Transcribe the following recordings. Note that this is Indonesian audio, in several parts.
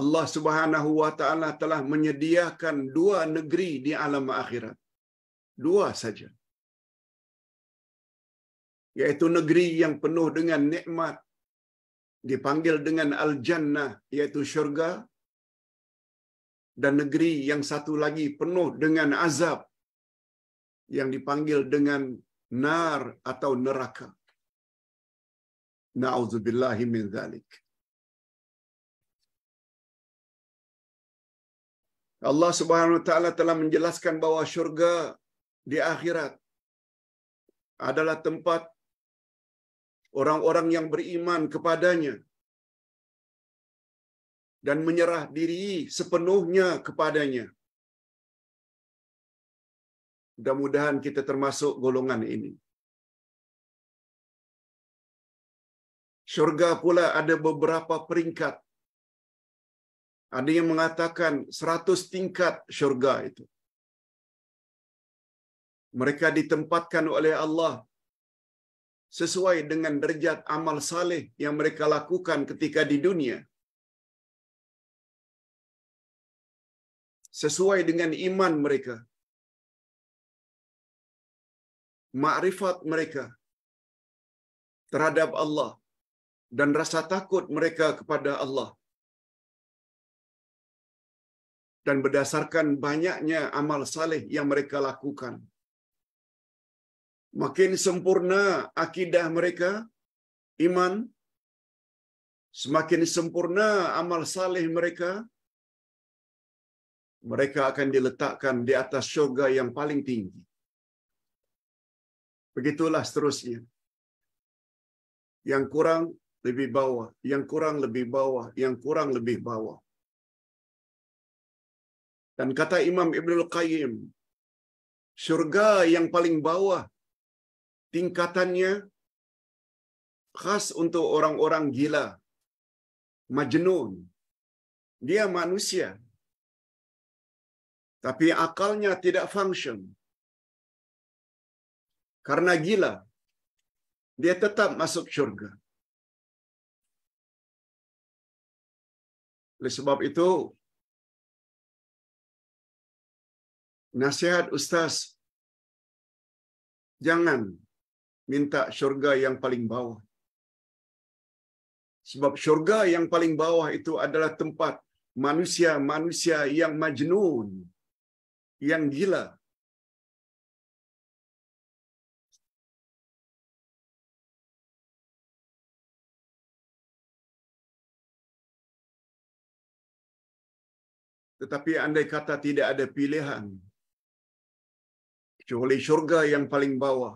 Allah Subhanahu wa taala telah menyediakan dua negeri di alam akhirat. Dua saja. Yaitu negeri yang penuh dengan nikmat dipanggil dengan al-jannah yaitu syurga dan negeri yang satu lagi penuh dengan azab yang dipanggil dengan nar atau neraka. Na'udzubillahi min dzalik. Allah Subhanahu Wa Taala telah menjelaskan bahawa syurga di akhirat adalah tempat orang-orang yang beriman kepadanya dan menyerah diri sepenuhnya kepadanya. Mudah-mudahan kita termasuk golongan ini. Syurga pula ada beberapa peringkat. Ada yang mengatakan 100 tingkat syurga itu. Mereka ditempatkan oleh Allah sesuai dengan derajat amal saleh yang mereka lakukan ketika di dunia. Sesuai dengan iman mereka. Ma'rifat mereka terhadap Allah dan rasa takut mereka kepada Allah dan berdasarkan banyaknya amal saleh yang mereka lakukan. Makin sempurna akidah mereka, iman, semakin sempurna amal saleh mereka, mereka akan diletakkan di atas syurga yang paling tinggi. Begitulah seterusnya. Yang kurang lebih bawah, yang kurang lebih bawah, yang kurang lebih bawah. Dan kata Imam Ibnul Qayyim, surga yang paling bawah tingkatannya khas untuk orang-orang gila, majnun. Dia manusia, tapi akalnya tidak function. Karena gila, dia tetap masuk surga. Oleh sebab itu, nasihat ustaz jangan minta syurga yang paling bawah. Sebab syurga yang paling bawah itu adalah tempat manusia-manusia yang majnun, yang gila. Tetapi andai kata tidak ada pilihan, kecuali syurga yang paling bawah.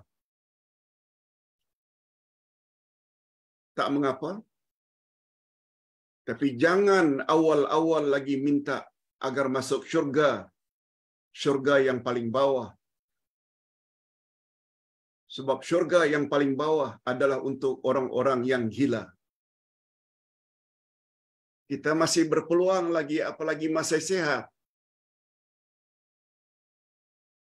Tak mengapa. Tapi jangan awal-awal lagi minta agar masuk syurga. Syurga yang paling bawah. Sebab syurga yang paling bawah adalah untuk orang-orang yang gila. Kita masih berpeluang lagi apalagi masih sehat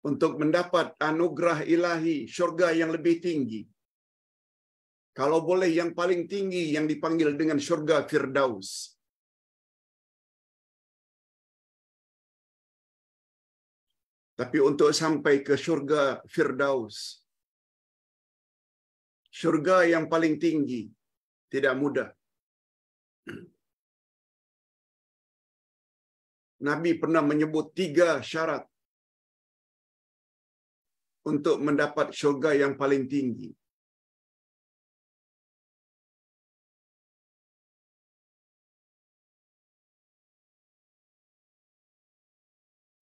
untuk mendapat anugerah ilahi, syurga yang lebih tinggi. Kalau boleh yang paling tinggi yang dipanggil dengan syurga Firdaus. Tapi untuk sampai ke syurga Firdaus, syurga yang paling tinggi tidak mudah. Nabi pernah menyebut tiga syarat untuk mendapat syurga yang paling tinggi.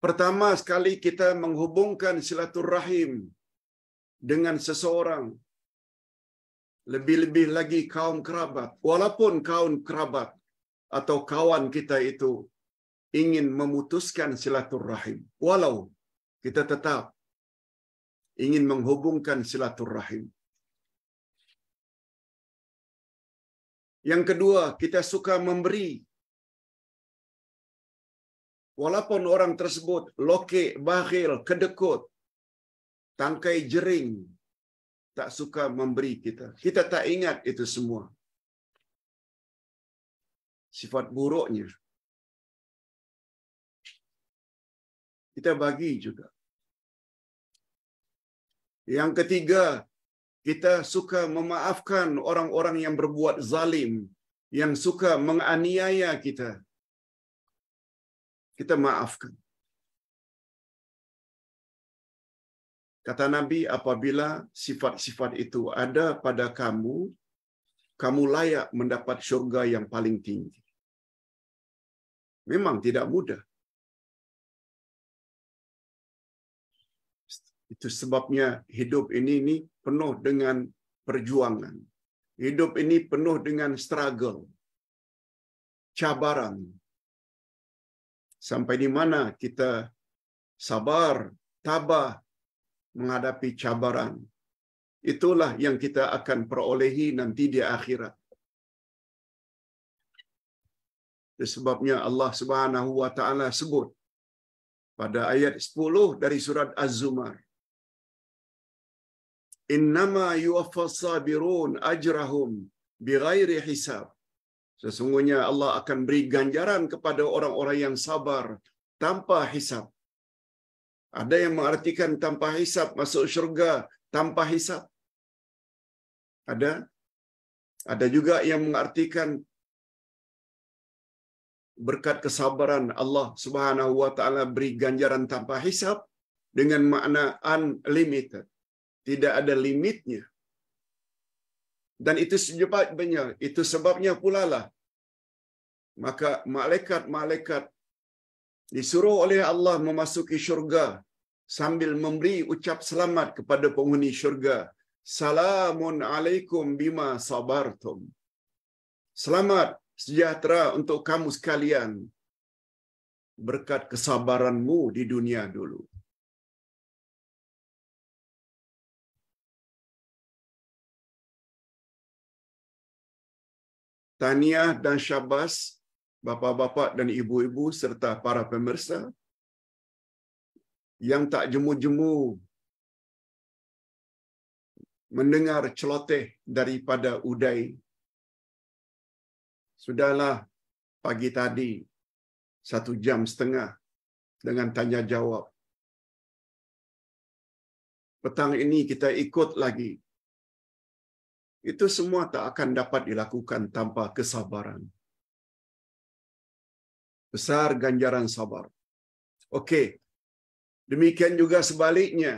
Pertama sekali kita menghubungkan silaturahim dengan seseorang. Lebih-lebih lagi kaum kerabat. Walaupun kaum kerabat atau kawan kita itu ingin memutuskan silaturahim. Walau kita tetap ingin menghubungkan silaturahim. Yang kedua, kita suka memberi. Walaupun orang tersebut loke, bahil, kedekut, tangkai jering, tak suka memberi kita. Kita tak ingat itu semua. Sifat buruknya. Kita bagi juga. Yang ketiga, kita suka memaafkan orang-orang yang berbuat zalim, yang suka menganiaya kita. Kita maafkan. Kata Nabi, apabila sifat-sifat itu ada pada kamu, kamu layak mendapat syurga yang paling tinggi. Memang tidak mudah. Itu sebabnya hidup ini ini penuh dengan perjuangan. Hidup ini penuh dengan struggle, cabaran. Sampai di mana kita sabar, tabah menghadapi cabaran. Itulah yang kita akan perolehi nanti di akhirat. Sebabnya Allah Subhanahu wa taala sebut pada ayat 10 dari surat Az-Zumar. innama yuwaffas sabirun ajrahum bighairi hisab sesungguhnya Allah akan beri ganjaran kepada orang-orang yang sabar tanpa hisab ada yang mengartikan tanpa hisab masuk syurga tanpa hisab ada ada juga yang mengartikan berkat kesabaran Allah Subhanahu wa taala beri ganjaran tanpa hisab dengan makna unlimited tidak ada limitnya. Dan itu sebabnya, itu sebabnya pula lah. Maka malaikat-malaikat disuruh oleh Allah memasuki syurga sambil memberi ucap selamat kepada penghuni syurga. Salamun alaikum bima sabartum. Selamat sejahtera untuk kamu sekalian berkat kesabaranmu di dunia dulu. Tania dan syabas bapa-bapa dan ibu-ibu serta para pemirsa yang tak jemu-jemu mendengar celoteh daripada Uday. Sudahlah pagi tadi satu jam setengah dengan tanya jawab. Petang ini kita ikut lagi Itu semua tak akan dapat dilakukan tanpa kesabaran. Besar ganjaran sabar. oke Demikian juga sebaliknya.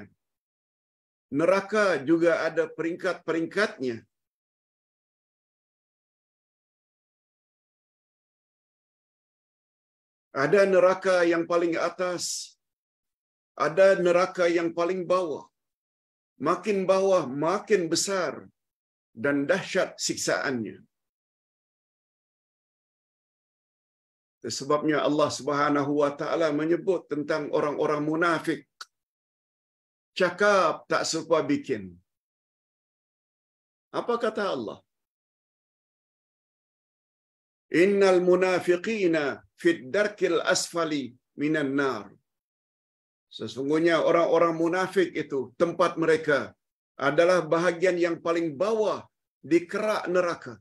Neraka juga ada peringkat-peringkatnya. Ada neraka yang paling atas, ada neraka yang paling bawah. Makin bawah makin besar dan dahsyat siksaannya. Sebabnya Allah Subhanahu wa taala menyebut tentang orang-orang munafik. Cakap tak serupa bikin. Apa kata Allah? Innal munafiqina fid darkil asfali minan nar. Sesungguhnya orang-orang munafik itu tempat mereka adalah bahagian yang paling bawah di kerak neraka.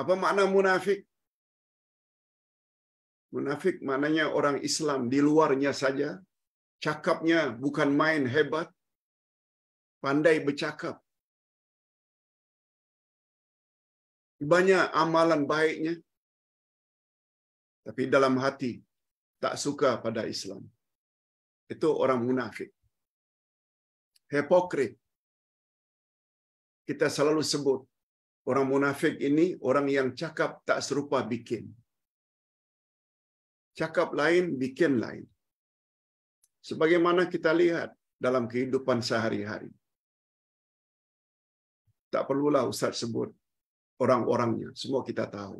Apa makna munafik? Munafik maknanya orang Islam di luarnya saja, cakapnya bukan main hebat, pandai bercakap. Banyak amalan baiknya, tapi dalam hati tak suka pada Islam itu orang munafik. Hipokrit. Kita selalu sebut orang munafik ini orang yang cakap tak serupa bikin. Cakap lain, bikin lain. Sebagaimana kita lihat dalam kehidupan sehari-hari. Tak perlulah Ustaz sebut orang-orangnya, semua kita tahu.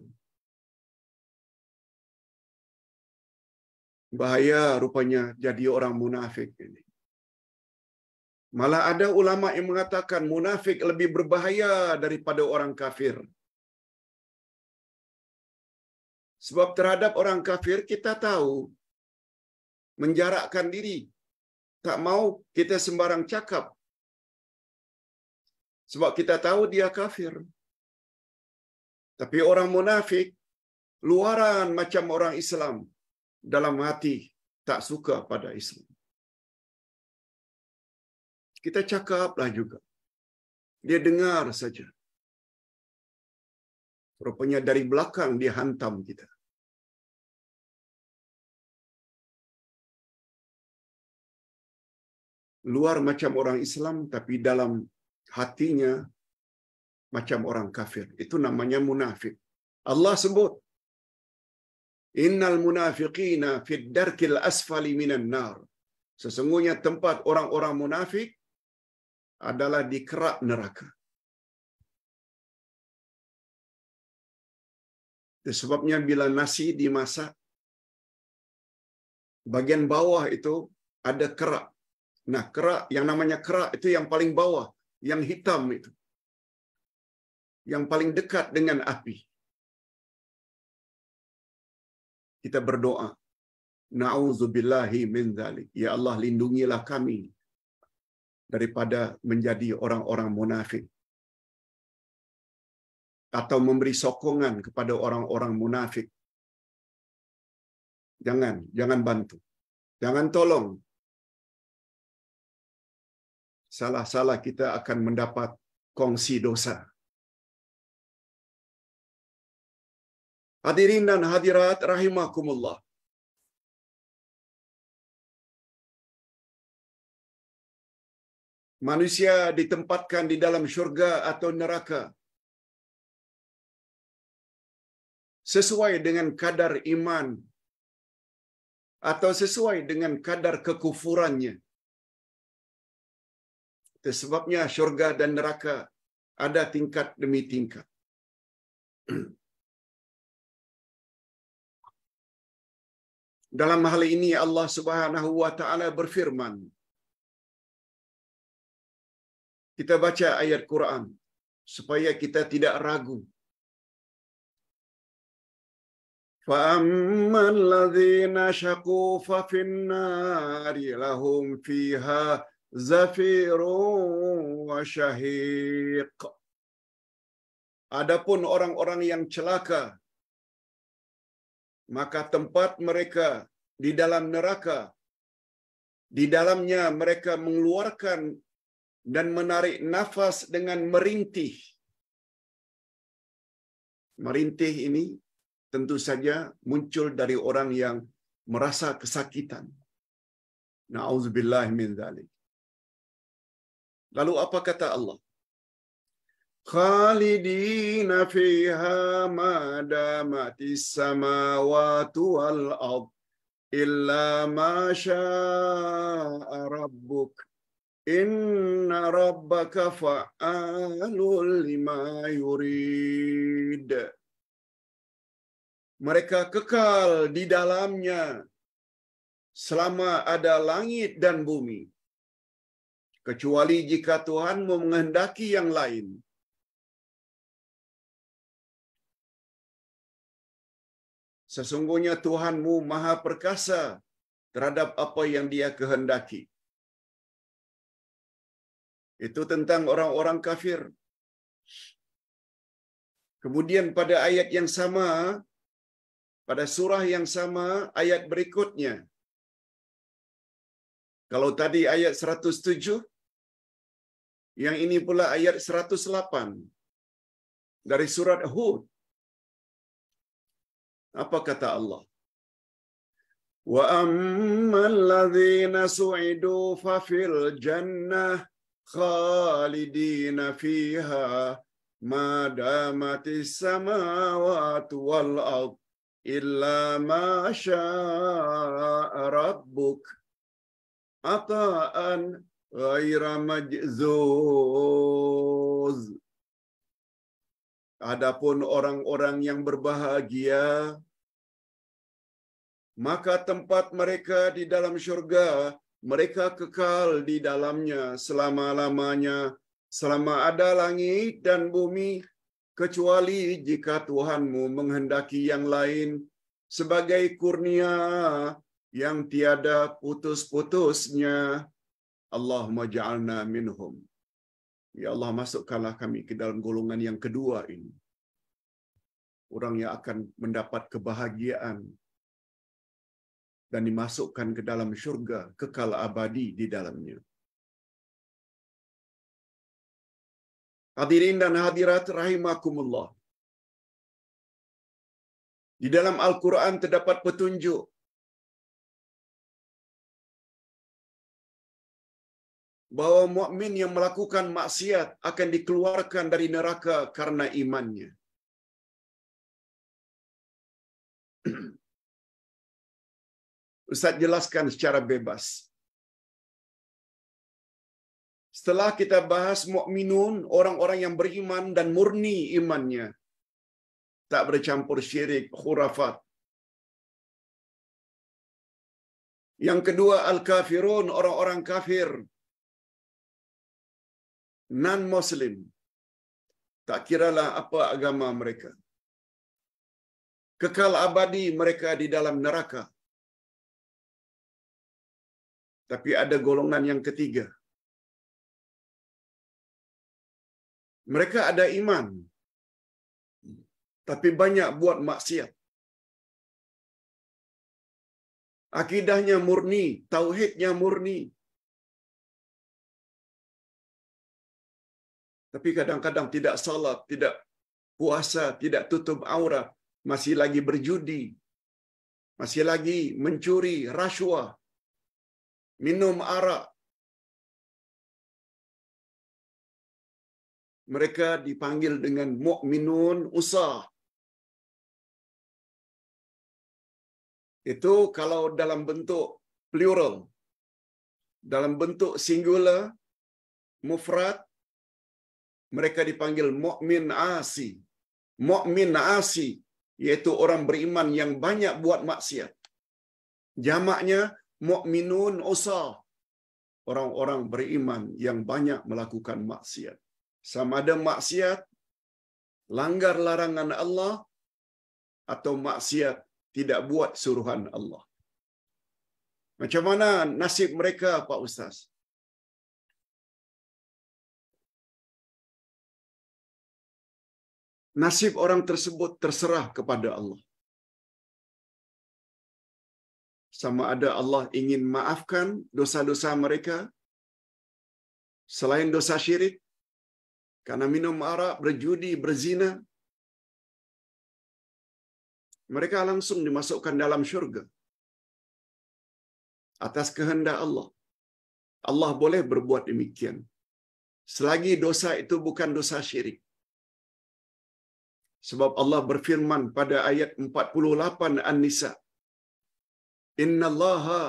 Bahaya rupanya jadi orang munafik ini. Malah ada ulama yang mengatakan munafik lebih berbahaya daripada orang kafir. Sebab terhadap orang kafir kita tahu menjarakkan diri. Tak mau kita sembarang cakap. Sebab kita tahu dia kafir. Tapi orang munafik luaran macam orang Islam dalam hati tak suka pada Islam. Kita cakaplah juga. Dia dengar saja. Rupanya dari belakang dia hantam kita. Luar macam orang Islam tapi dalam hatinya macam orang kafir. Itu namanya munafik. Allah sebut Innal munafiqina fid darkil asfali minan nar. Sesungguhnya tempat orang-orang munafik adalah di kerak neraka. sebabnya bila nasi dimasak, bagian bawah itu ada kerak. Nah, kerak yang namanya kerak itu yang paling bawah, yang hitam itu. Yang paling dekat dengan api. kita berdoa. Na'udzubillahi min zalik. Ya Allah lindungilah kami daripada menjadi orang-orang munafik atau memberi sokongan kepada orang-orang munafik. Jangan, jangan bantu. Jangan tolong. Salah-salah kita akan mendapat kongsi dosa. Hadirin dan hadirat rahimakumullah. Manusia ditempatkan di dalam syurga atau neraka sesuai dengan kadar iman atau sesuai dengan kadar kekufurannya. sebabnya syurga dan neraka ada tingkat demi tingkat. Dalam hal ini Allah Subhanahu wa taala berfirman. Kita baca ayat Quran supaya kita tidak ragu. ladzina syaqu fa finnari lahum fiha wa syahiq. Adapun orang-orang yang celaka maka tempat mereka di dalam neraka. Di dalamnya mereka mengeluarkan dan menarik nafas dengan merintih. Merintih ini tentu saja muncul dari orang yang merasa kesakitan. Na'udzubillah min Lalu apa kata Allah? خالدين فيها ما دامت السماوات والأرض إلا ما شاء ربك إن ربك فعال لما يريد Mereka kekal di dalamnya selama ada langit dan bumi. Kecuali jika Tuhan menghendaki yang lain Sesungguhnya Tuhanmu maha perkasa terhadap apa yang dia kehendaki. Itu tentang orang-orang kafir. Kemudian pada ayat yang sama, pada surah yang sama, ayat berikutnya. Kalau tadi ayat 107, yang ini pula ayat 108 dari surat Hud. Apa kata Allah? Wa ammal ladzina su'idu fa fil jannah khalidina fiha ma damatis samawati wal ard illa ma syaa rabbuk ataan ghaira majzuz Adapun orang-orang yang berbahagia maka tempat mereka di dalam syurga, mereka kekal di dalamnya selama-lamanya, selama ada langit dan bumi, kecuali jika Tuhanmu menghendaki yang lain sebagai kurnia yang tiada putus-putusnya. Allahumma ja'alna minhum. Ya Allah, masukkanlah kami ke dalam golongan yang kedua ini. Orang yang akan mendapat kebahagiaan dan dimasukkan ke dalam syurga kekal abadi di dalamnya. Hadirin dan hadirat rahimakumullah. Di dalam Al-Quran terdapat petunjuk bahawa mu'min yang melakukan maksiat akan dikeluarkan dari neraka karena imannya. Ustaz jelaskan secara bebas. Setelah kita bahas mukminun orang-orang yang beriman dan murni imannya. Tak bercampur syirik, khurafat. Yang kedua, al-kafirun, orang-orang kafir. Non-Muslim. Tak kiralah apa agama mereka. Kekal abadi mereka di dalam neraka. Tapi ada golongan yang ketiga. Mereka ada iman, tapi banyak buat maksiat. Akidahnya murni, tauhidnya murni. Tapi kadang-kadang tidak salat, tidak puasa, tidak tutup aurat, masih lagi berjudi, masih lagi mencuri rasuah, minum arak. Mereka dipanggil dengan mukminun usah. Itu kalau dalam bentuk plural. Dalam bentuk singular, mufrad, mereka dipanggil mukmin asi. Mukmin asi, yaitu orang beriman yang banyak buat maksiat. Jamaknya mu'minun usar. Orang-orang beriman yang banyak melakukan maksiat. Sama ada maksiat, langgar larangan Allah, atau maksiat tidak buat suruhan Allah. Macam mana nasib mereka Pak Ustaz? Nasib orang tersebut terserah kepada Allah. sama ada Allah ingin maafkan dosa-dosa mereka selain dosa syirik karena minum arak, berjudi, berzina. Mereka langsung dimasukkan dalam syurga. Atas kehendak Allah. Allah boleh berbuat demikian. Selagi dosa itu bukan dosa syirik. Sebab Allah berfirman pada ayat 48 An-Nisa. Innallaha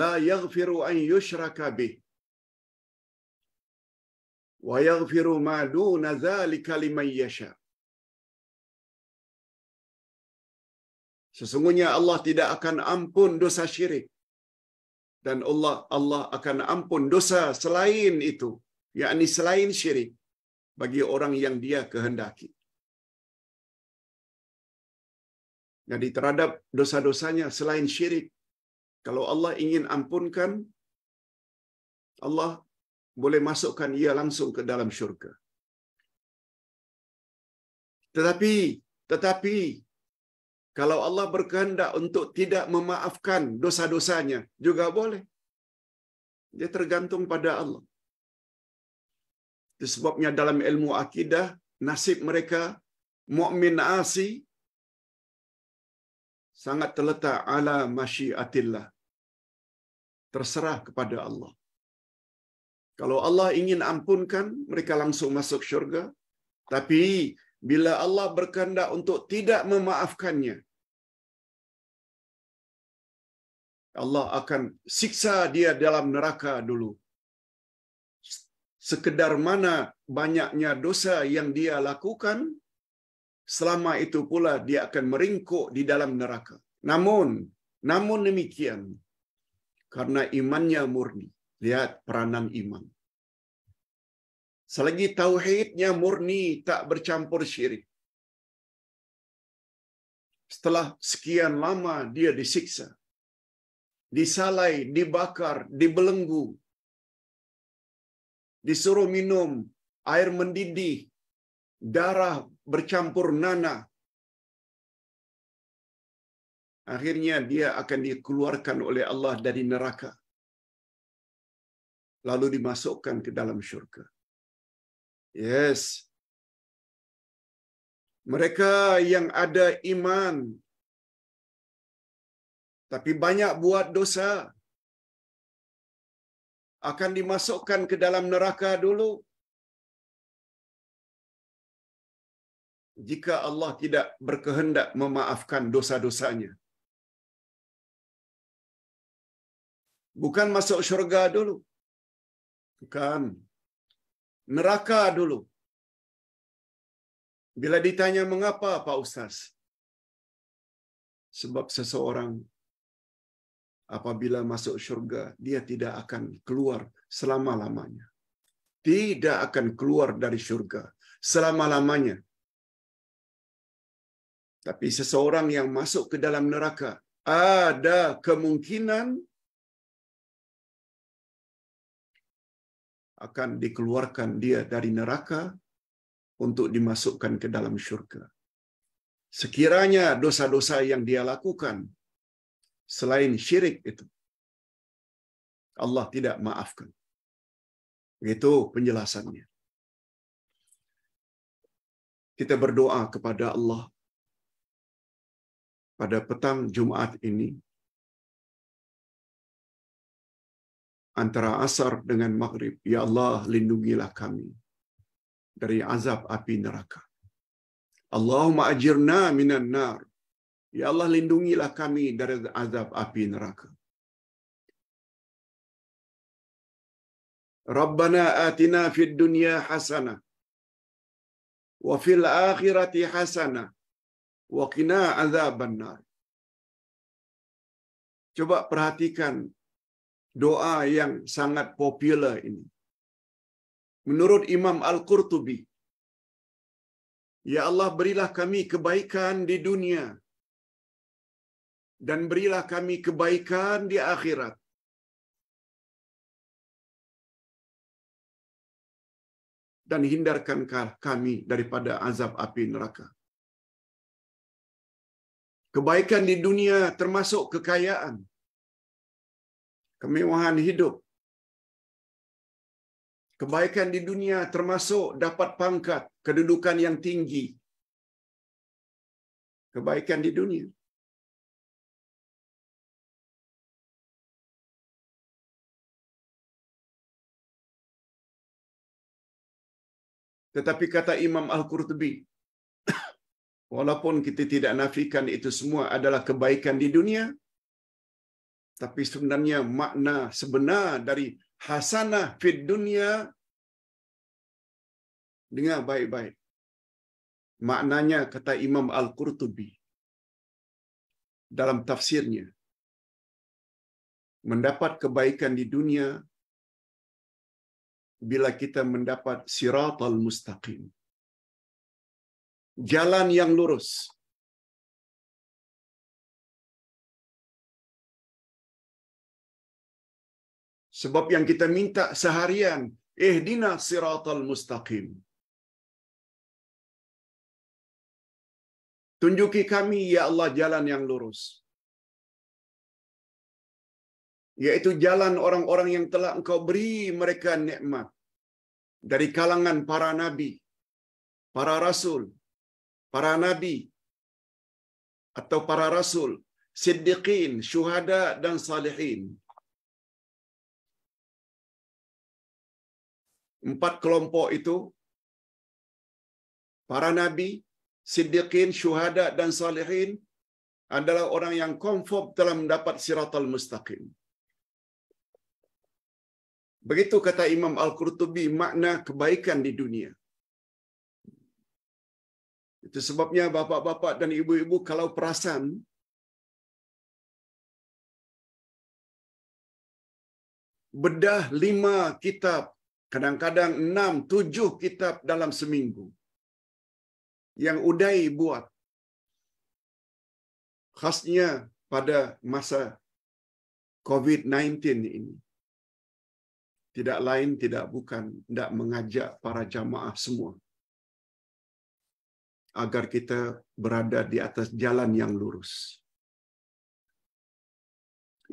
la yaghfiru an yushraka bih. Wa yaghfiru ma duna dzalika liman yasha. Sesungguhnya Allah tidak akan ampun dosa syirik. Dan Allah Allah akan ampun dosa selain itu, yakni selain syirik bagi orang yang dia kehendaki. Jadi terhadap dosa-dosanya selain syirik. Kalau Allah ingin ampunkan, Allah boleh masukkan ia langsung ke dalam syurga. Tetapi, tetapi kalau Allah berkehendak untuk tidak memaafkan dosa-dosanya juga boleh. Dia tergantung pada Allah. Itu sebabnya dalam ilmu akidah nasib mereka mukmin asih sangat terletak ala masyiatillah. Terserah kepada Allah. Kalau Allah ingin ampunkan, mereka langsung masuk syurga. Tapi bila Allah berkanda untuk tidak memaafkannya, Allah akan siksa dia dalam neraka dulu. Sekedar mana banyaknya dosa yang dia lakukan, selama itu pula dia akan meringkuk di dalam neraka. Namun, namun demikian, karena imannya murni, lihat peranan iman. Selagi tauhidnya murni, tak bercampur syirik. Setelah sekian lama dia disiksa, disalai, dibakar, dibelenggu, disuruh minum air mendidih, darah bercampur nana. Akhirnya dia akan dikeluarkan oleh Allah dari neraka. Lalu dimasukkan ke dalam syurga. Yes. Mereka yang ada iman tapi banyak buat dosa akan dimasukkan ke dalam neraka dulu jika Allah tidak berkehendak memaafkan dosa-dosanya. Bukan masuk syurga dulu. Bukan. Neraka dulu. Bila ditanya mengapa Pak Ustaz? Sebab seseorang apabila masuk syurga, dia tidak akan keluar selama-lamanya. Tidak akan keluar dari syurga selama-lamanya tapi seseorang yang masuk ke dalam neraka ada kemungkinan akan dikeluarkan dia dari neraka untuk dimasukkan ke dalam syurga. Sekiranya dosa-dosa yang dia lakukan selain syirik itu Allah tidak maafkan. Itu penjelasannya. Kita berdoa kepada Allah pada petang Jumat ini antara asar dengan maghrib, ya Allah lindungilah kami dari azab api neraka. Allahumma ajirna minan nar. Ya Allah lindungilah kami dari azab api neraka. Rabbana atina fid dunya hasanah wa fil akhirati hasanah Wa qina benar. Coba perhatikan doa yang sangat popular ini. Menurut Imam Al-Qurtubi, Ya Allah berilah kami kebaikan di dunia dan berilah kami kebaikan di akhirat. Dan hindarkan kami daripada azab api neraka. Kebaikan di dunia termasuk kekayaan, kemewahan hidup. Kebaikan di dunia termasuk dapat pangkat, kedudukan yang tinggi. Kebaikan di dunia. Tetapi kata Imam Al-Qurtubi, Walaupun kita tidak nafikan itu semua adalah kebaikan di dunia, tapi sebenarnya makna sebenar dari hasanah fid dunia dengar baik-baik. Maknanya kata Imam Al-Qurtubi dalam tafsirnya mendapat kebaikan di dunia bila kita mendapat siratal mustaqim jalan yang lurus. Sebab yang kita minta seharian, eh ihdina siratal mustaqim. Tunjuki kami, ya Allah, jalan yang lurus. Yaitu jalan orang-orang yang telah engkau beri mereka nikmat. Dari kalangan para nabi, para rasul, para nabi atau para rasul, siddiqin, syuhada dan salihin. Empat kelompok itu para nabi, siddiqin, syuhada dan salihin adalah orang yang konfob dalam mendapat Siratul mustaqim. Begitu kata Imam Al-Qurtubi makna kebaikan di dunia. Itu sebabnya bapak-bapak dan ibu-ibu kalau perasan bedah lima kitab, kadang-kadang enam, tujuh kitab dalam seminggu yang Uday buat. Khasnya pada masa COVID-19 ini. Tidak lain, tidak bukan, tidak mengajak para jamaah semua agar kita berada di atas jalan yang lurus.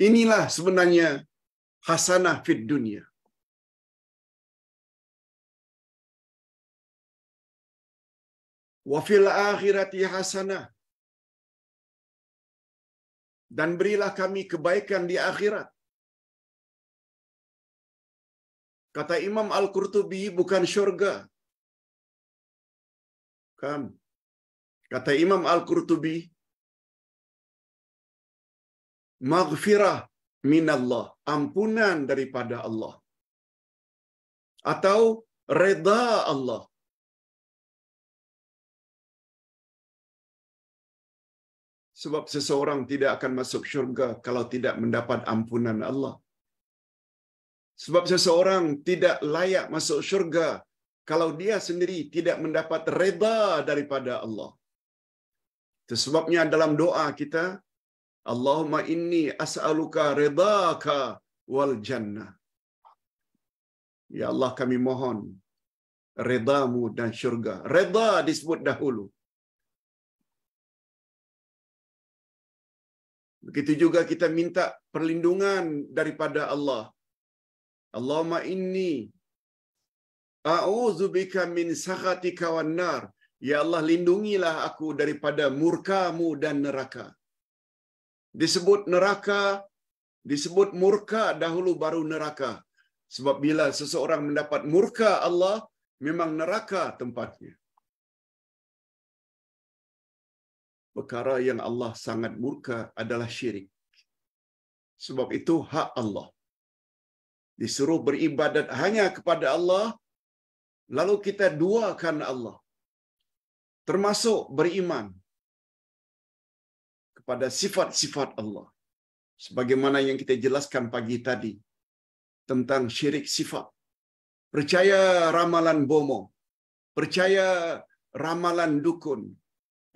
Inilah sebenarnya hasanah fit dunia. Wafil akhirati hasanah. Dan berilah kami kebaikan di akhirat. Kata Imam Al-Qurtubi bukan syurga. Kan? kata Imam Al-Qurtubi, maghfirah minallah, ampunan daripada Allah. Atau reda Allah. Sebab seseorang tidak akan masuk syurga kalau tidak mendapat ampunan Allah. Sebab seseorang tidak layak masuk syurga kalau dia sendiri tidak mendapat reda daripada Allah. Sebabnya dalam doa kita, Allahumma inni as'aluka ridaka wal jannah. Ya Allah kami mohon redamu dan syurga. Reda disebut dahulu. Begitu juga kita minta perlindungan daripada Allah. Allahumma inni a'udzubika min sakhatika wan nar. Ya Allah lindungilah aku daripada murkamu dan neraka. Disebut neraka, disebut murka dahulu baru neraka. Sebab bila seseorang mendapat murka Allah, memang neraka tempatnya. Perkara yang Allah sangat murka adalah syirik. Sebab itu hak Allah. Disuruh beribadat hanya kepada Allah, lalu kita duakan Allah. termasuk beriman kepada sifat-sifat Allah. Sebagaimana yang kita jelaskan pagi tadi tentang syirik sifat. Percaya ramalan bomo, percaya ramalan dukun,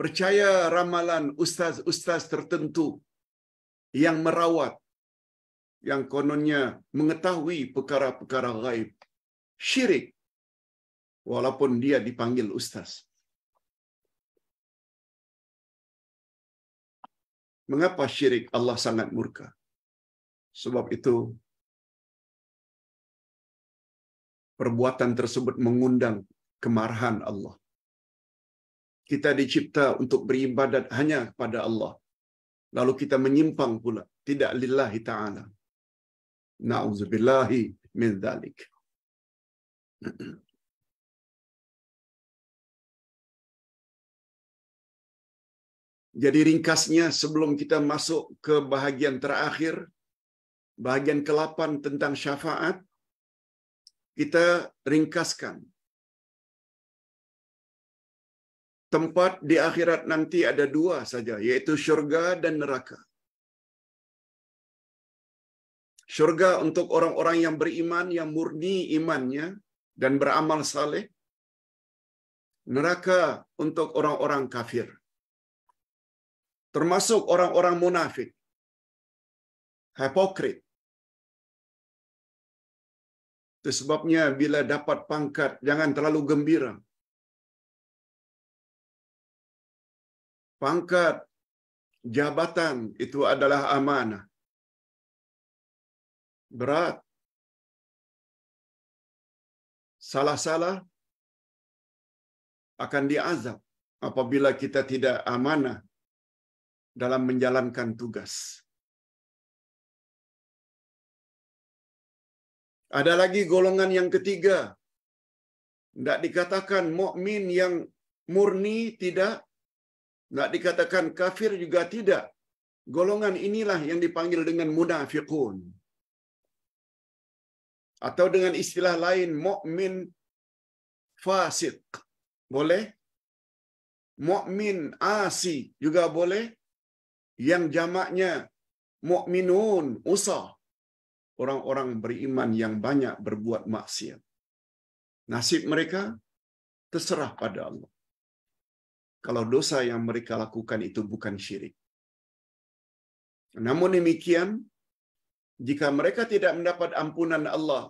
percaya ramalan ustaz-ustaz tertentu yang merawat, yang kononnya mengetahui perkara-perkara gaib. Syirik, walaupun dia dipanggil ustaz. Mengapa syirik Allah sangat murka? Sebab itu perbuatan tersebut mengundang kemarahan Allah. Kita dicipta untuk beribadat hanya kepada Allah. Lalu kita menyimpang pula, tidak lillahi ta'ala. Nauzubillahi min dhalik. Jadi ringkasnya sebelum kita masuk ke bahagian terakhir, bahagian ke-8 tentang syafaat, kita ringkaskan. Tempat di akhirat nanti ada dua saja, yaitu syurga dan neraka. Syurga untuk orang-orang yang beriman, yang murni imannya dan beramal saleh. Neraka untuk orang-orang kafir termasuk orang-orang munafik, hipokrit. Itu sebabnya bila dapat pangkat, jangan terlalu gembira. Pangkat, jabatan itu adalah amanah. Berat. Salah-salah akan diazab apabila kita tidak amanah dalam menjalankan tugas. Ada lagi golongan yang ketiga. Tidak dikatakan mukmin yang murni tidak, tidak dikatakan kafir juga tidak. Golongan inilah yang dipanggil dengan munafikun, Atau dengan istilah lain mukmin fasik. Boleh? Mukmin asi juga boleh yang jamaknya mukminun usah orang-orang beriman yang banyak berbuat maksiat. Nasib mereka terserah pada Allah. Kalau dosa yang mereka lakukan itu bukan syirik. Namun demikian, jika mereka tidak mendapat ampunan Allah,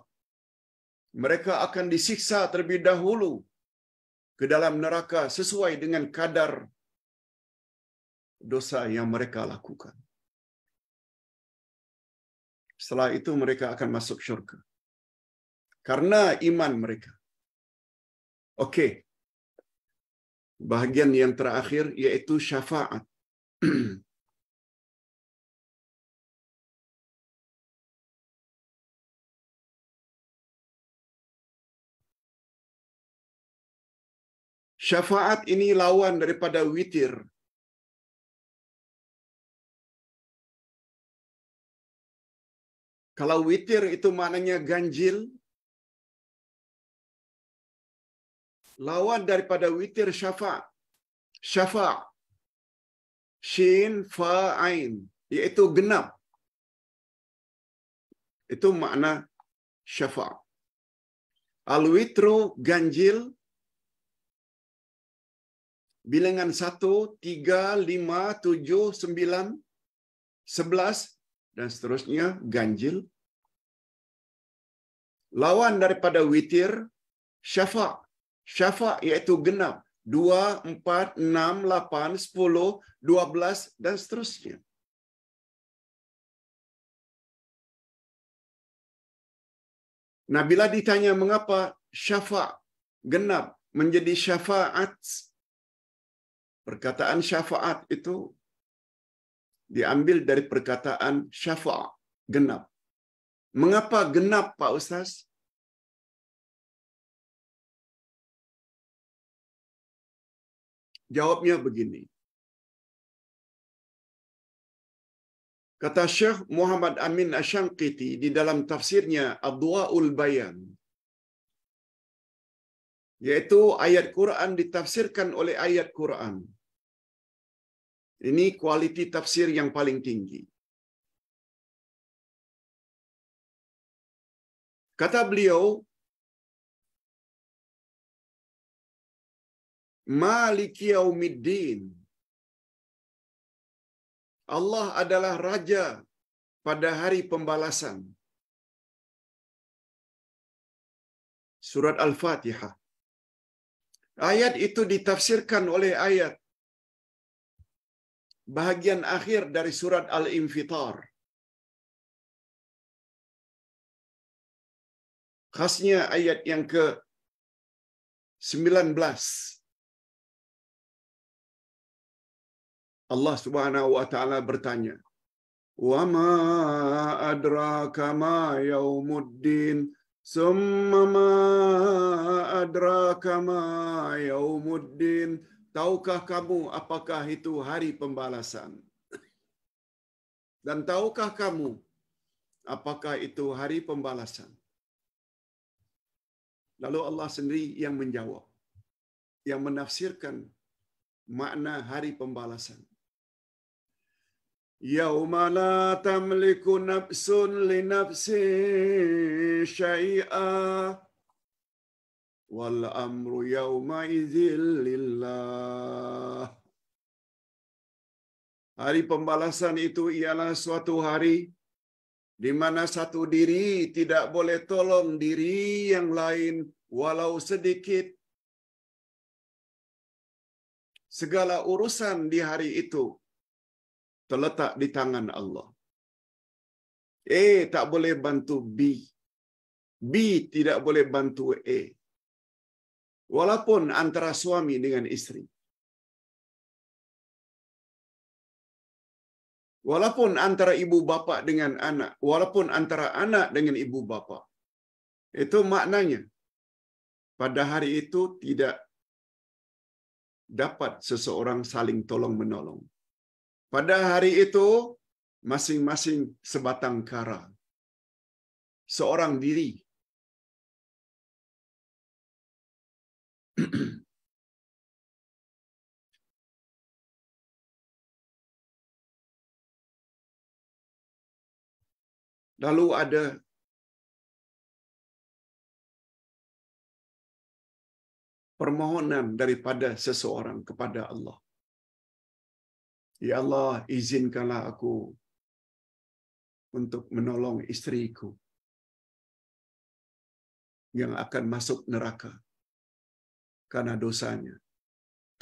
mereka akan disiksa terlebih dahulu ke dalam neraka sesuai dengan kadar dosa yang mereka lakukan. Setelah itu mereka akan masuk syurga. Karena iman mereka. Oke. Okay. Bahagian yang terakhir yaitu syafaat. Syafaat ini lawan daripada witir. Kalau witir itu maknanya ganjil, lawan daripada witir syafa. Syafa. Shin fa'ain. Iaitu genap. Itu makna syafa. Al-witru ganjil. Bilangan 1, 3, 5, 7, 9, 11, dan seterusnya, ganjil. Lawan daripada witir, syafa. Syafa yaitu genap. 2, 4, 6, 8, 10, 12, dan seterusnya. Nah, bila ditanya mengapa syafa genap menjadi syafaat, perkataan syafaat itu diambil dari perkataan syafa' genap. Mengapa genap Pak Ustaz? Jawabnya begini. Kata Syekh Muhammad Amin Asyangkiti di dalam tafsirnya Abdu'a'ul Bayan. Yaitu ayat Quran ditafsirkan oleh ayat Quran. Ini kualiti tafsir yang paling tinggi. Kata beliau, Maliki yaumiddin. Allah adalah raja pada hari pembalasan. Surat Al-Fatihah. Ayat itu ditafsirkan oleh ayat bahagian akhir dari surat Al-Infitar. Khasnya ayat yang ke 19. Allah Subhanahu wa taala bertanya, "Wa ma adraka ma yaumuddin?" ثم ما أدراك ما يوم Tahukah kamu apakah itu hari pembalasan? Dan tahukah kamu apakah itu hari pembalasan? Lalu Allah sendiri yang menjawab, yang menafsirkan makna hari pembalasan. Yauma la tamliku nafsun li nafsi syai'ah wal amru yauma lillah. Hari pembalasan itu ialah suatu hari di mana satu diri tidak boleh tolong diri yang lain walau sedikit. Segala urusan di hari itu terletak di tangan Allah. A eh, tak boleh bantu B. B tidak boleh bantu A walaupun antara suami dengan istri. Walaupun antara ibu bapa dengan anak, walaupun antara anak dengan ibu bapa. Itu maknanya pada hari itu tidak dapat seseorang saling tolong-menolong. Pada hari itu masing-masing sebatang kara. Seorang diri Lalu ada permohonan daripada seseorang kepada Allah. Ya Allah, izinkanlah aku untuk menolong istriku yang akan masuk neraka karena dosanya.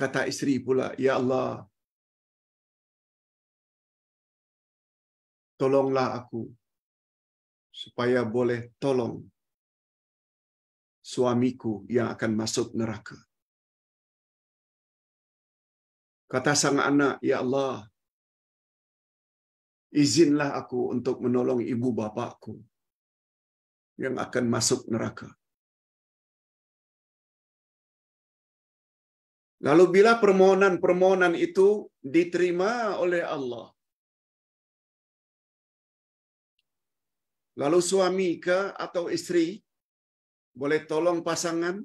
Kata istri pula, Ya Allah, tolonglah aku supaya boleh tolong suamiku yang akan masuk neraka. Kata sang anak, Ya Allah, izinlah aku untuk menolong ibu bapakku yang akan masuk neraka. Lalu bila permohonan-permohonan itu diterima oleh Allah, lalu suami ke atau istri boleh tolong pasangan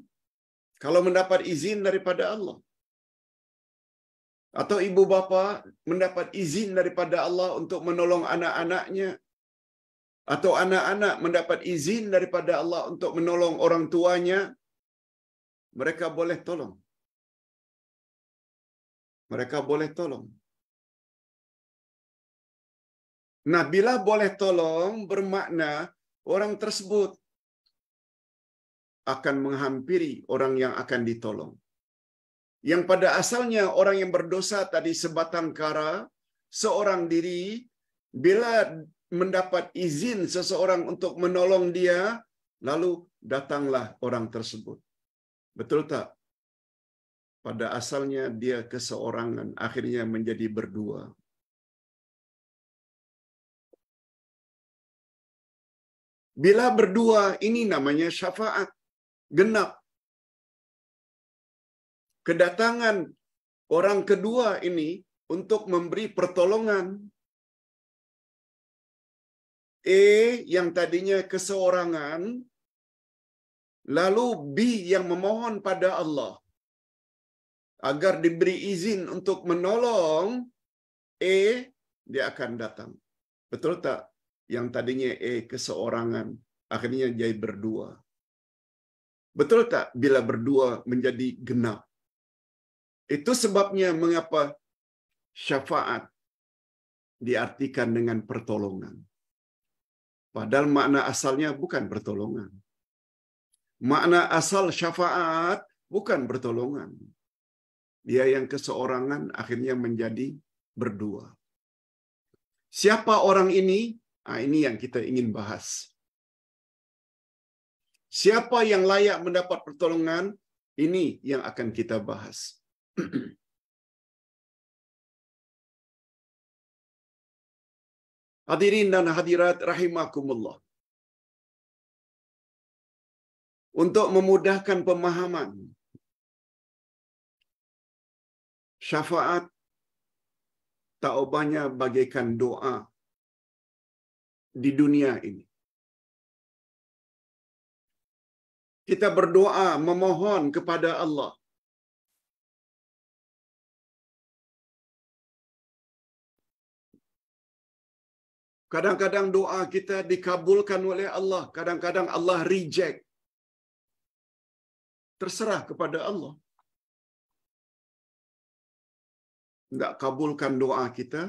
kalau mendapat izin daripada Allah. Atau ibu bapa mendapat izin daripada Allah untuk menolong anak-anaknya. Atau anak-anak mendapat izin daripada Allah untuk menolong orang tuanya. Mereka boleh tolong. Mereka boleh tolong. Nah, bila boleh tolong bermakna orang tersebut akan menghampiri orang yang akan ditolong. Yang pada asalnya orang yang berdosa tadi sebatang kara, seorang diri, bila mendapat izin seseorang untuk menolong dia, lalu datanglah orang tersebut. Betul tak? pada asalnya dia keseorangan, akhirnya menjadi berdua. Bila berdua, ini namanya syafaat. Genap. Kedatangan orang kedua ini untuk memberi pertolongan. E yang tadinya keseorangan, lalu B yang memohon pada Allah agar diberi izin untuk menolong E dia akan datang. Betul tak? Yang tadinya E keseorangan akhirnya jadi berdua. Betul tak? Bila berdua menjadi genap. Itu sebabnya mengapa syafaat diartikan dengan pertolongan. Padahal makna asalnya bukan pertolongan. Makna asal syafaat bukan pertolongan. Dia yang keseorangan akhirnya menjadi berdua. Siapa orang ini? Nah, ini yang kita ingin bahas. Siapa yang layak mendapat pertolongan? Ini yang akan kita bahas. Hadirin dan hadirat rahimakumullah. Untuk memudahkan pemahaman Syafaat taubahnya bagaikan doa di dunia ini. Kita berdoa memohon kepada Allah. Kadang-kadang doa kita dikabulkan oleh Allah, kadang-kadang Allah reject. Terserah kepada Allah. enggak kabulkan doa kita,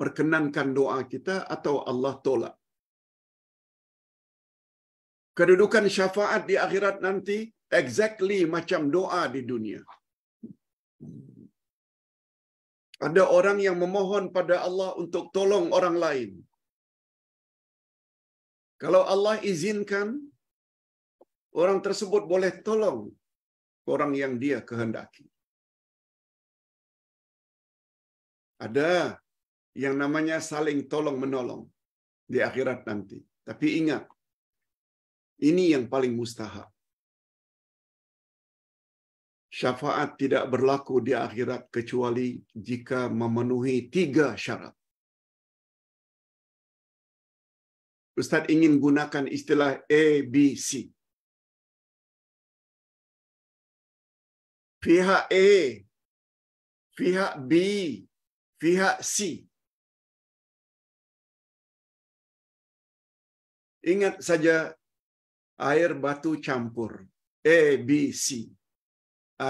perkenankan doa kita atau Allah tolak. Kedudukan syafaat di akhirat nanti exactly macam doa di dunia. Ada orang yang memohon pada Allah untuk tolong orang lain. Kalau Allah izinkan, orang tersebut boleh tolong orang yang dia kehendaki. Ada yang namanya saling tolong-menolong di akhirat nanti. Tapi ingat, ini yang paling mustahak. Syafaat tidak berlaku di akhirat kecuali jika memenuhi tiga syarat. Ustaz ingin gunakan istilah ABC. Pihak A, pihak B, فيها سي Ingat saja air batu campur. A, B, C.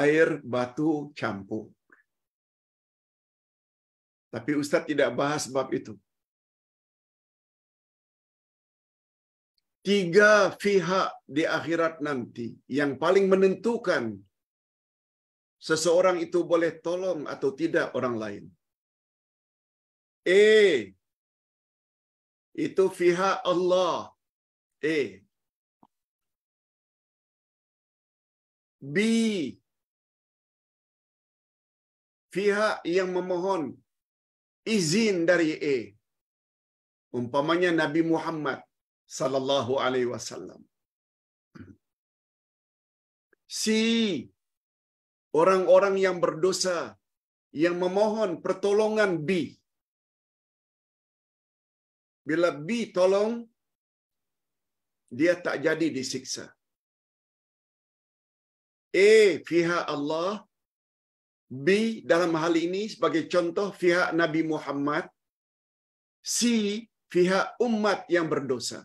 Air batu campur. Tapi Ustadz tidak bahas bab itu. Tiga pihak di akhirat nanti yang paling menentukan seseorang itu boleh tolong atau tidak orang lain. A. Itu pihak Allah. A. B. Pihak yang memohon izin dari A. Umpamanya Nabi Muhammad sallallahu alaihi wasallam. C. Orang-orang yang berdosa yang memohon pertolongan B Bila B tolong, dia tak jadi disiksa. A, fiha Allah. B, dalam hal ini sebagai contoh, fiha Nabi Muhammad. C, fiha umat yang berdosa.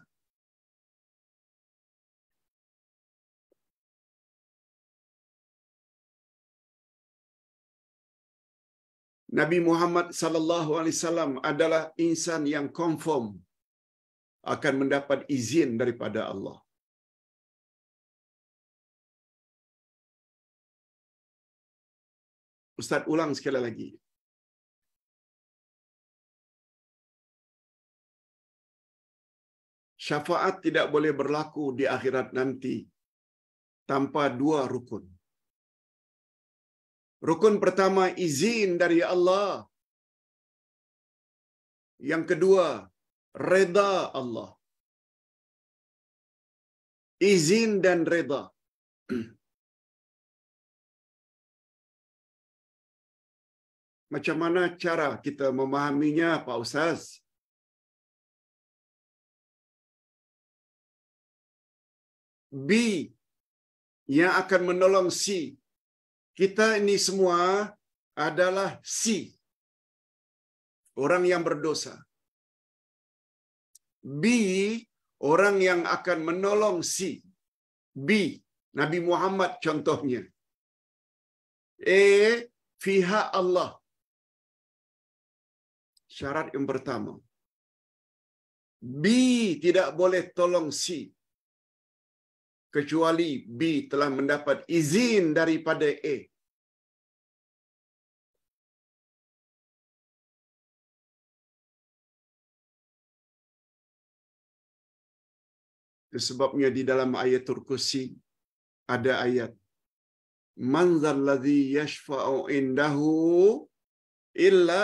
Nabi Muhammad sallallahu alaihi wasallam adalah insan yang confirm akan mendapat izin daripada Allah. Ustaz ulang sekali lagi. Syafaat tidak boleh berlaku di akhirat nanti tanpa dua rukun. Rukun pertama izin dari Allah. Yang kedua, reda Allah. Izin dan reda. Macam mana cara kita memahaminya, Pak Ustaz? B yang akan menolong C Kita ini semua adalah C. Orang yang berdosa. B. Orang yang akan menolong C. B. Nabi Muhammad contohnya. E. fiha Allah. Syarat yang pertama. B. Tidak boleh tolong C kecuali B telah mendapat izin daripada A. Sebabnya di dalam ayat Turkusi ada ayat Man zalladhi yashfa'u indahu illa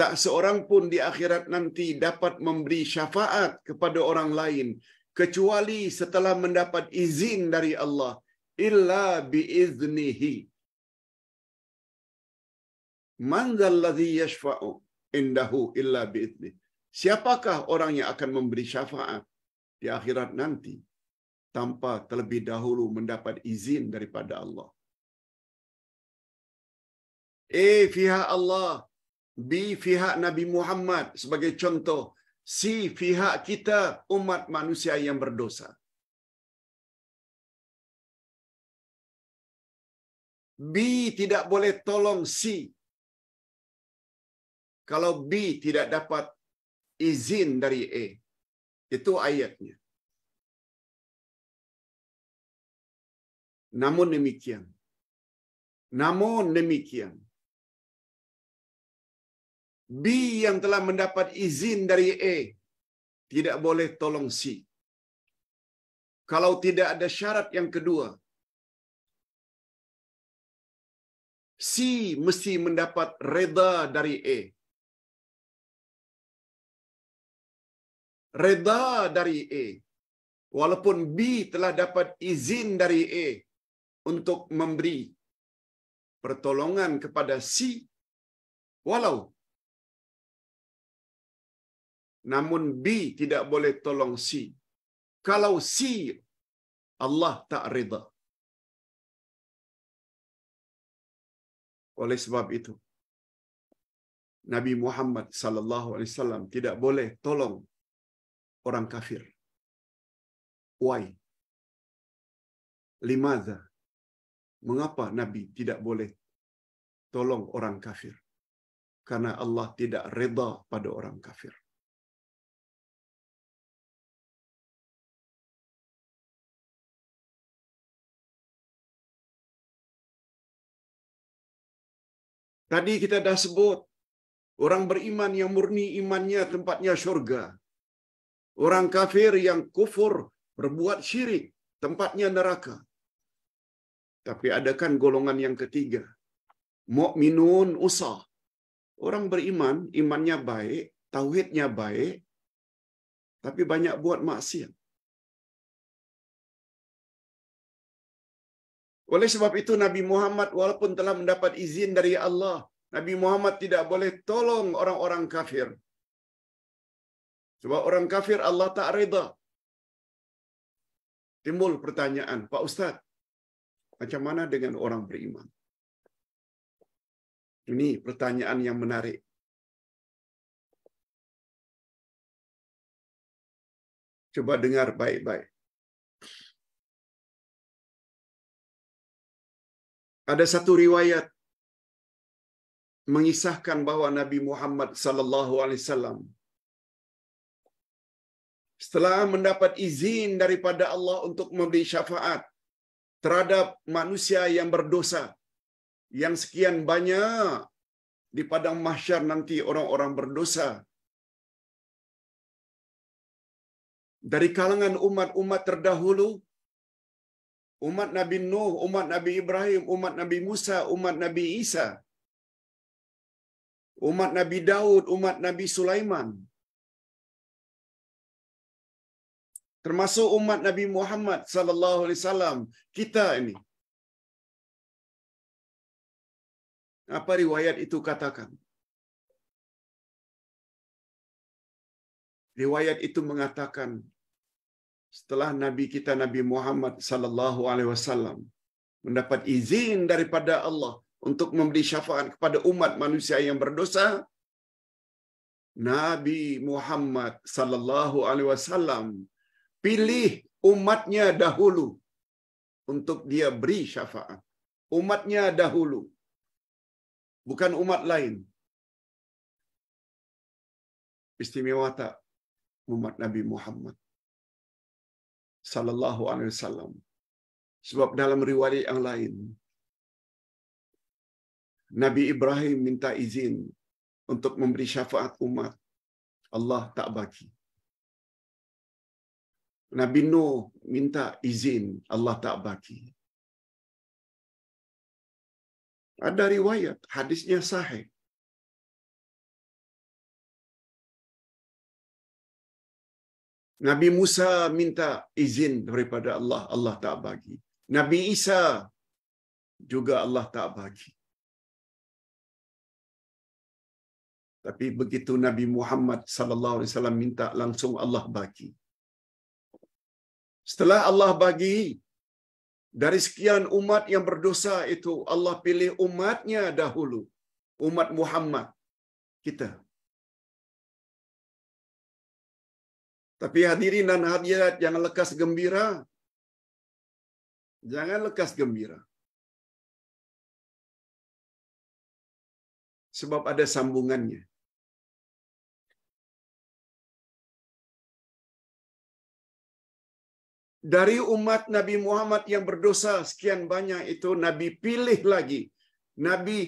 Tak seorang pun di akhirat nanti dapat memberi syafaat kepada orang lain kecuali setelah mendapat izin dari Allah illa biiznihi man dzalladzi yashfa'u indahu illa bi izni. siapakah orang yang akan memberi syafaat di akhirat nanti tanpa terlebih dahulu mendapat izin daripada Allah eh fiha Allah bi fiha Nabi Muhammad sebagai contoh si pihak kita umat manusia yang berdosa. B tidak boleh tolong C. Kalau B tidak dapat izin dari A. Itu ayatnya. Namun demikian. Namun demikian. B yang telah mendapat izin dari A tidak boleh tolong C. Kalau tidak ada syarat yang kedua, C mesti mendapat reda dari A. Reda dari A. Walaupun B telah dapat izin dari A untuk memberi pertolongan kepada C, walau Namun B tidak boleh tolong C. Kalau C, Allah tak rida. Oleh sebab itu, Nabi Muhammad SAW tidak boleh tolong orang kafir. Why? Limadha? Mengapa Nabi tidak boleh tolong orang kafir? Karena Allah tidak reda pada orang kafir. Tadi kita dah sebut, orang beriman yang murni imannya tempatnya syurga. Orang kafir yang kufur berbuat syirik tempatnya neraka. Tapi ada kan golongan yang ketiga. Mu'minun usah. Orang beriman, imannya baik, tauhidnya baik, tapi banyak buat maksiat. Oleh sebab itu Nabi Muhammad walaupun telah mendapat izin dari Allah, Nabi Muhammad tidak boleh tolong orang-orang kafir. Sebab orang kafir Allah tak reda. Timbul pertanyaan, Pak Ustaz, macam mana dengan orang beriman? Ini pertanyaan yang menarik. Coba dengar baik-baik. Ada satu riwayat mengisahkan bahwa Nabi Muhammad sallallahu alaihi wasallam setelah mendapat izin daripada Allah untuk memberi syafaat terhadap manusia yang berdosa yang sekian banyak di padang mahsyar nanti orang-orang berdosa dari kalangan umat-umat terdahulu umat Nabi Nuh, umat Nabi Ibrahim, umat Nabi Musa, umat Nabi Isa, umat Nabi Daud, umat Nabi Sulaiman. Termasuk umat Nabi Muhammad sallallahu alaihi wasallam, kita ini. Apa riwayat itu katakan? Riwayat itu mengatakan setelah Nabi kita Nabi Muhammad sallallahu alaihi wasallam mendapat izin daripada Allah untuk memberi syafaat kepada umat manusia yang berdosa, Nabi Muhammad sallallahu alaihi wasallam pilih umatnya dahulu untuk dia beri syafaat. Umatnya dahulu. Bukan umat lain. Istimewa tak umat Nabi Muhammad sallallahu alaihi wasallam. Sebab dalam riwayat yang lain Nabi Ibrahim minta izin untuk memberi syafaat umat. Allah tak bagi. Nabi Nuh minta izin, Allah tak bagi. Ada riwayat, hadisnya sahih. Nabi Musa minta izin daripada Allah, Allah tak bagi. Nabi Isa juga Allah tak bagi. Tapi begitu Nabi Muhammad sallallahu alaihi wasallam minta langsung Allah bagi. Setelah Allah bagi, dari sekian umat yang berdosa itu Allah pilih umatnya dahulu. Umat Muhammad kita Tapi hadirin dan hadirat jangan lekas gembira. Jangan lekas gembira. Sebab ada sambungannya. Dari umat Nabi Muhammad yang berdosa sekian banyak itu Nabi pilih lagi. Nabi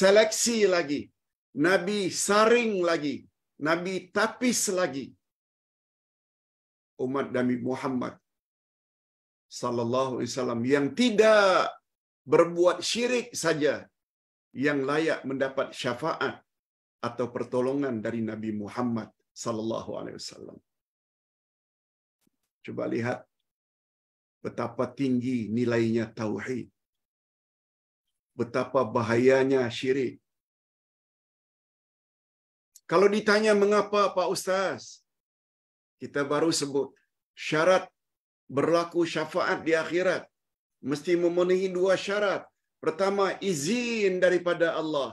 seleksi lagi. Nabi saring lagi. Nabi tapis lagi umat Nabi Muhammad sallallahu alaihi wasallam yang tidak berbuat syirik saja yang layak mendapat syafaat atau pertolongan dari Nabi Muhammad sallallahu alaihi wasallam. Coba lihat betapa tinggi nilainya tauhid. Betapa bahayanya syirik. Kalau ditanya mengapa Pak Ustaz, kita baru sebut syarat berlaku syafaat di akhirat mesti memenuhi dua syarat. Pertama izin daripada Allah.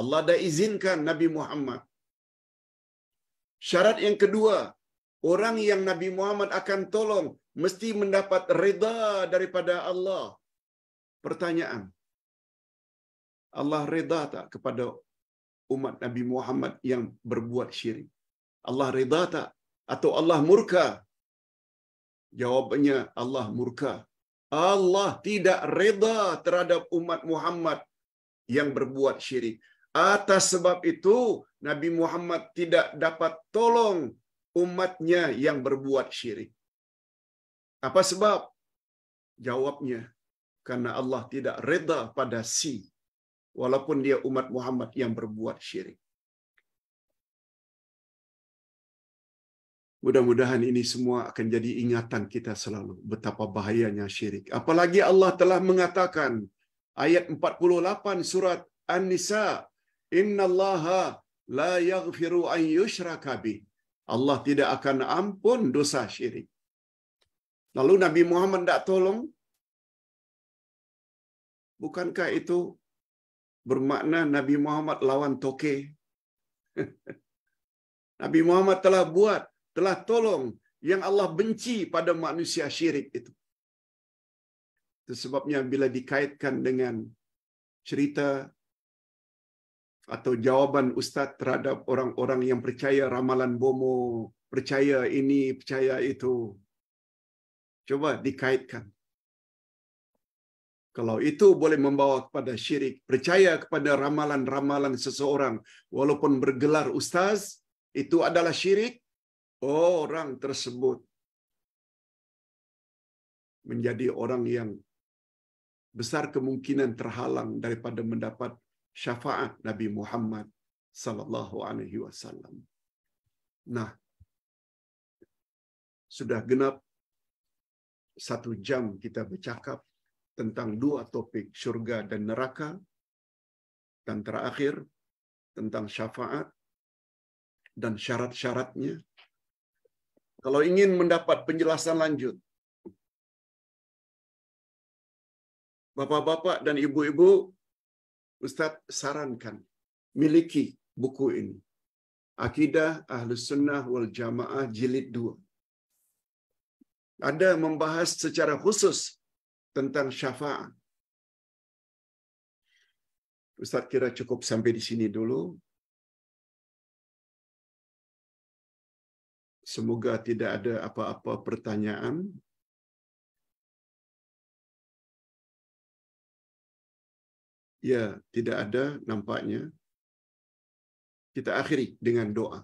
Allah dah izinkan Nabi Muhammad. Syarat yang kedua, orang yang Nabi Muhammad akan tolong mesti mendapat reda daripada Allah. Pertanyaan, Allah reda tak kepada umat Nabi Muhammad yang berbuat syirik? Allah reda tak atau Allah murka? Jawabannya Allah murka. Allah tidak reda terhadap umat Muhammad yang berbuat syirik. Atas sebab itu Nabi Muhammad tidak dapat tolong umatnya yang berbuat syirik. Apa sebab? Jawabnya karena Allah tidak reda pada si walaupun dia umat Muhammad yang berbuat syirik. Mudah-mudahan ini semua akan jadi ingatan kita selalu betapa bahayanya syirik. Apalagi Allah telah mengatakan ayat 48 surat An-Nisa, "Innallaha la yaghfiru an yushraka bih." Allah tidak akan ampun dosa syirik. Lalu Nabi Muhammad tak tolong? Bukankah itu bermakna Nabi Muhammad lawan toke? Nabi Muhammad telah buat telah tolong yang Allah benci pada manusia syirik itu. Itu sebabnya bila dikaitkan dengan cerita atau jawaban Ustaz terhadap orang-orang yang percaya ramalan bomo, percaya ini, percaya itu. Cuba dikaitkan. Kalau itu boleh membawa kepada syirik, percaya kepada ramalan-ramalan seseorang, walaupun bergelar Ustaz, itu adalah syirik, orang tersebut menjadi orang yang besar kemungkinan terhalang daripada mendapat syafaat Nabi Muhammad sallallahu alaihi wasallam. Nah, sudah genap satu jam kita bercakap tentang dua topik surga dan neraka dan terakhir tentang syafaat dan syarat-syaratnya kalau ingin mendapat penjelasan lanjut, bapak-bapak dan ibu-ibu, Ustadz sarankan miliki buku ini. Akidah Ahlus Sunnah wal Jamaah Jilid 2. Ada membahas secara khusus tentang syafaat. Ustaz kira cukup sampai di sini dulu. Semoga tidak ada apa-apa pertanyaan. Ya, tidak ada nampaknya. Kita akhiri dengan doa.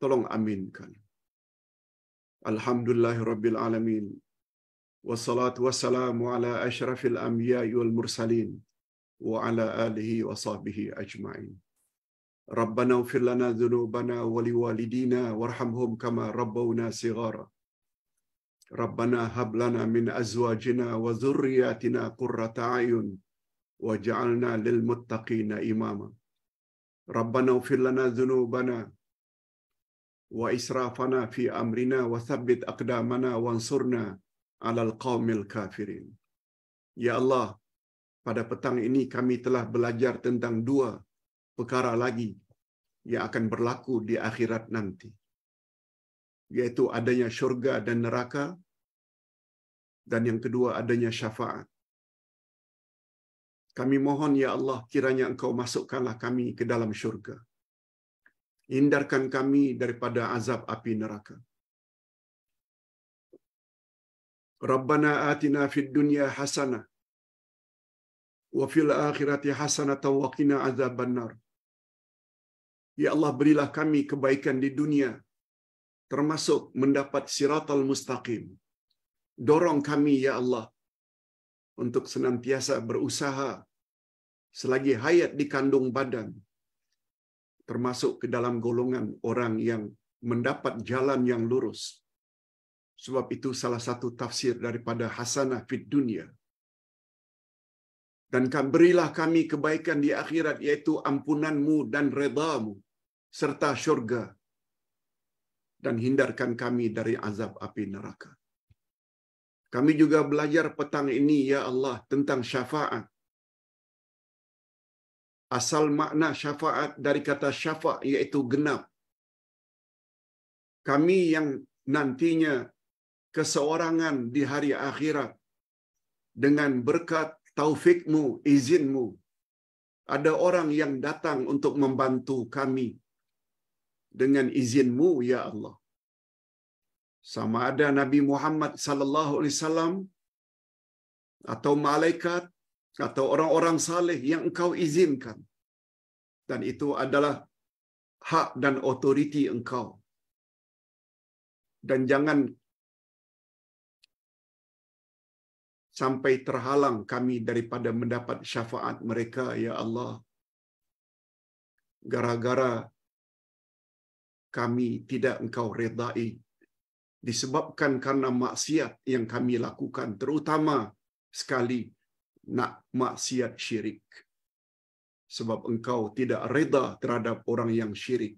Tolong aminkan. Alhamdulillahirrabbilalamin. Wassalatu wassalamu ala ashrafil amyai wal mursalin. Wa ala alihi wa sahbihi ajma'in. ربنا اغفر لنا ذنوبنا ولوالدينا وارحمهم كما ربونا صغارا ربنا هب لنا من ازواجنا وذرياتنا قره اعين واجعلنا للمتقين اماما ربنا اغفر لنا ذنوبنا واسرافنا في امرنا وثبت اقدامنا وانصرنا على القوم الكافرين يا الله pada petang ini kami telah belajar tentang dua perkara lagi yang akan berlaku di akhirat nanti yaitu adanya syurga dan neraka dan yang kedua adanya syafaat kami mohon ya Allah kiranya engkau masukkanlah kami ke dalam syurga hindarkan kami daripada azab api neraka Rabbana atina fid dunya hasanah wa fil akhirati hasanatan wa qina azabannar Ya Allah berilah kami kebaikan di dunia termasuk mendapat siratal mustaqim. Dorong kami ya Allah untuk senantiasa berusaha selagi hayat di kandung badan termasuk ke dalam golongan orang yang mendapat jalan yang lurus. Sebab itu salah satu tafsir daripada hasanah fit dunia. Dan berilah kami kebaikan di akhirat yaitu ampunanmu dan redamu serta syurga dan hindarkan kami dari azab api neraka. Kami juga belajar petang ini ya Allah tentang syafaat. Asal makna syafaat dari kata syafaat yaitu genap. Kami yang nantinya keseorangan di hari akhirat dengan berkat taufikmu, izinmu. Ada orang yang datang untuk membantu kami dengan izinmu ya Allah. Sama ada Nabi Muhammad sallallahu alaihi wasallam atau malaikat atau orang-orang saleh yang engkau izinkan. Dan itu adalah hak dan otoriti engkau. Dan jangan sampai terhalang kami daripada mendapat syafaat mereka ya Allah gara-gara kami tidak engkau redai disebabkan karena maksiat yang kami lakukan terutama sekali nak maksiat syirik sebab engkau tidak reda terhadap orang yang syirik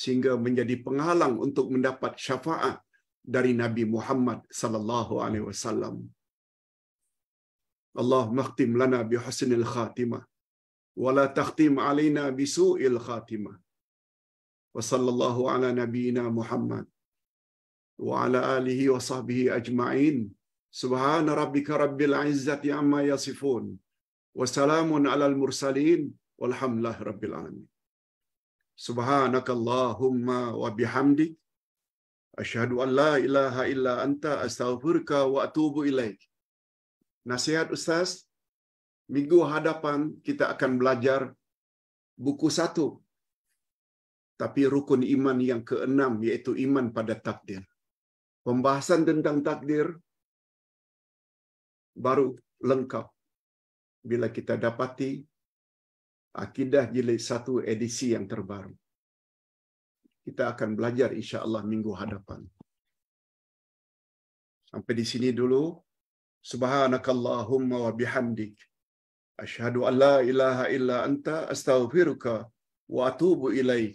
sehingga menjadi penghalang untuk mendapat syafaat dari Nabi Muhammad sallallahu alaihi wasallam Allah makhtim lana bi husnil khatimah wala takhtim alaina bi suil khatimah وصلى الله على نبينا محمد وعلى آله وصحبه أجمعين سبحان ربك رب العزة عما يصفون وسلام على المرسلين والحمد لله رب العالمين سبحانك اللهم وبحمدك أشهد أن لا إله إلا أنت أستغفرك وأتوب إليك Nasihat Ustaz, minggu hadapan kita akan belajar buku satu tapi rukun iman yang keenam yaitu iman pada takdir. Pembahasan tentang takdir baru lengkap bila kita dapati akidah jilid satu edisi yang terbaru. Kita akan belajar insya Allah minggu hadapan. Sampai di sini dulu. Subhanakallahumma wa bihamdik. Ashhadu an la ilaha illa anta astaghfiruka wa atubu ilaih.